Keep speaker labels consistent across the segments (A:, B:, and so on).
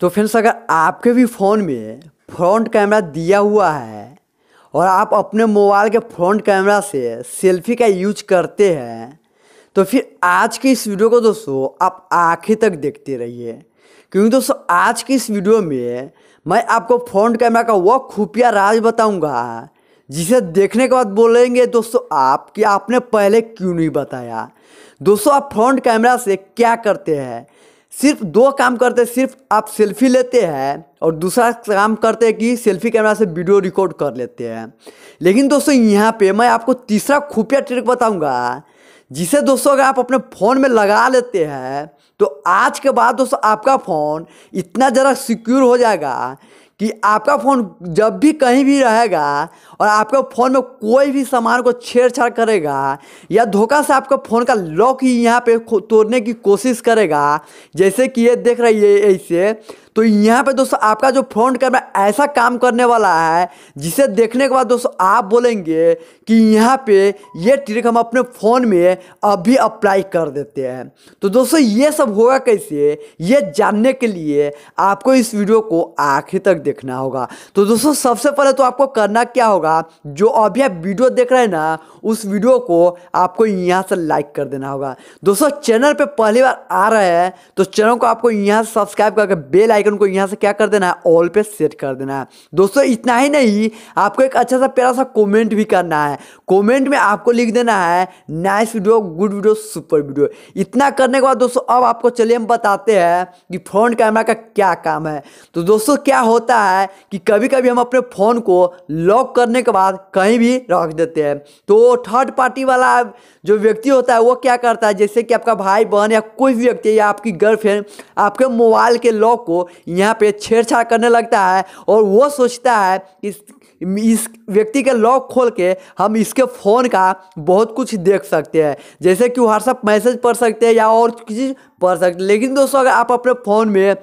A: तो फ्रेंड्स अगर आपके भी फ़ोन में फ्रंट कैमरा दिया हुआ है और आप अपने मोबाइल के फ्रंट कैमरा से सेल्फी का यूज करते हैं तो फिर आज की इस वीडियो को दोस्तों आप आखिर तक देखते रहिए क्योंकि दोस्तों आज की इस वीडियो में मैं आपको फ्रंट कैमरा का वह खुफिया राज बताऊंगा जिसे देखने के बाद बोलेंगे दोस्तों आप कि आपने पहले क्यों नहीं बताया दोस्तों आप फ्रंट कैमरा से क्या करते हैं सिर्फ दो काम करते सिर्फ आप सेल्फी लेते हैं और दूसरा काम करते हैं कि सेल्फी कैमरा से वीडियो रिकॉर्ड कर लेते हैं लेकिन दोस्तों यहाँ पे मैं आपको तीसरा खुफिया ट्रिक बताऊंगा जिसे दोस्तों अगर आप अपने फ़ोन में लगा लेते हैं तो आज के बाद दोस्तों आपका फ़ोन इतना ज़रा सिक्योर हो जाएगा कि आपका फ़ोन जब भी कहीं भी रहेगा और आपके फ़ोन में कोई भी सामान को छेड़छाड़ करेगा या धोखा से आपका फ़ोन का लॉक ही यहाँ पे तोड़ने की कोशिश करेगा जैसे कि ये देख रही है ऐसे तो यहाँ पे दोस्तों आपका जो फ्रंट कैमरा ऐसा काम करने वाला है जिसे देखने के बाद दोस्तों आप बोलेंगे कि यहाँ पे ये ट्रिक हम अपने फ़ोन में अभी अप्लाई कर देते हैं तो दोस्तों ये सब होगा कैसे ये जानने के लिए आपको इस वीडियो को आखिर तक देखना होगा तो दोस्तों सबसे पहले तो आपको करना क्या होगा जो अभी आप वीडियो देख रहे हैं ना उस वीडियो को आपको यहाँ से लाइक कर देना होगा दोस्तों चैनल पर पहली बार आ रहे हैं तो चैनल को आपको यहाँ सब्सक्राइब करके बेल आइकन आइकन को यहाँ से क्या कर देना है ऑल पे सेट कर देना है दोस्तों इतना ही नहीं आपको एक अच्छा सा प्यारा सा कमेंट भी करना है कमेंट में आपको लिख देना है nice video good video super video इतना करने के बाद दोस्तों अब आपको चलिए हम बताते हैं कि फ्रंट कैमरा का क्या काम है तो दोस्तों क्या होता है कि कभी कभी हम अपने फ़ोन को लॉक करने के बाद कहीं भी रख देते हैं तो थर्ड पार्टी वाला जो व्यक्ति होता है वो क्या करता है जैसे कि आपका भाई बहन या कोई भी व्यक्ति या आपकी गर्लफ्रेंड आपके मोबाइल के लॉक को यहाँ पे छेड़छाड़ करने लगता है और वो सोचता है इस इस व्यक्ति के लॉक खोल के हम इसके फ़ोन का बहुत कुछ देख सकते हैं जैसे कि व्हाट्सअप मैसेज पढ़ सकते हैं या और किसी पढ़ सकते हैं लेकिन दोस्तों अगर आप अपने फ़ोन में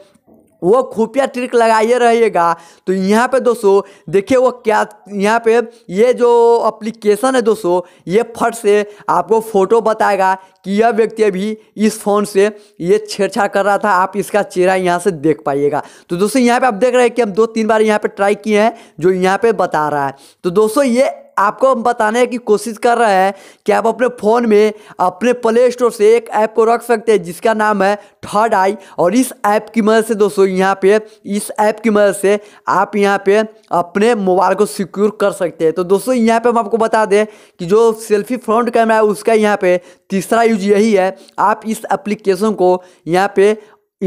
A: वो खुफिया ट्रिक लगाइए रहिएगा तो यहाँ पे दोस्तों देखिए वो क्या यहाँ पे ये जो एप्लीकेशन है दोस्तों ये फट से आपको फ़ोटो बताएगा कि यह व्यक्ति अभी इस फ़ोन से ये छेड़छाड़ कर रहा था आप इसका चेहरा यहाँ से देख पाइएगा तो दोस्तों यहाँ पे आप देख रहे हैं कि हम दो तीन बार यहाँ पे ट्राई किए हैं जो यहाँ पे बता रहा है तो दोस्तों ये आपको हम बताने की कोशिश कर रहे हैं कि आप अपने फ़ोन में अपने प्ले स्टोर से एक ऐप को रख सकते हैं जिसका नाम है थर्ड आई और इस ऐप की मदद से दोस्तों यहाँ पे इस ऐप की मदद से आप यहाँ पे अपने मोबाइल को सिक्योर कर सकते हैं तो दोस्तों यहाँ पे हम आपको बता दें कि जो सेल्फी फ्रंट कैमरा है उसका यहाँ पे तीसरा यूज यही है आप इस एप्लीकेशन को यहाँ पे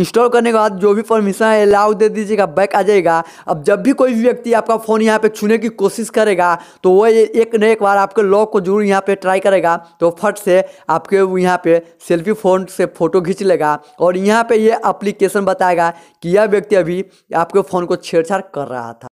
A: इंस्टॉल करने के बाद जो भी परमिशन है अलाउ दे दीजिएगा बैक आ जाएगा अब जब भी कोई भी व्यक्ति आपका फ़ोन यहाँ पे छूने की कोशिश करेगा तो वो एक न एक बार आपके लॉक को जरूर यहाँ पे ट्राई करेगा तो फट से आपके यहाँ पे सेल्फी फ़ोन से फ़ोटो खींच लेगा और यहाँ पे ये एप्लीकेशन बताएगा कि यह व्यक्ति अभी आपके फ़ोन को छेड़छाड़ कर रहा था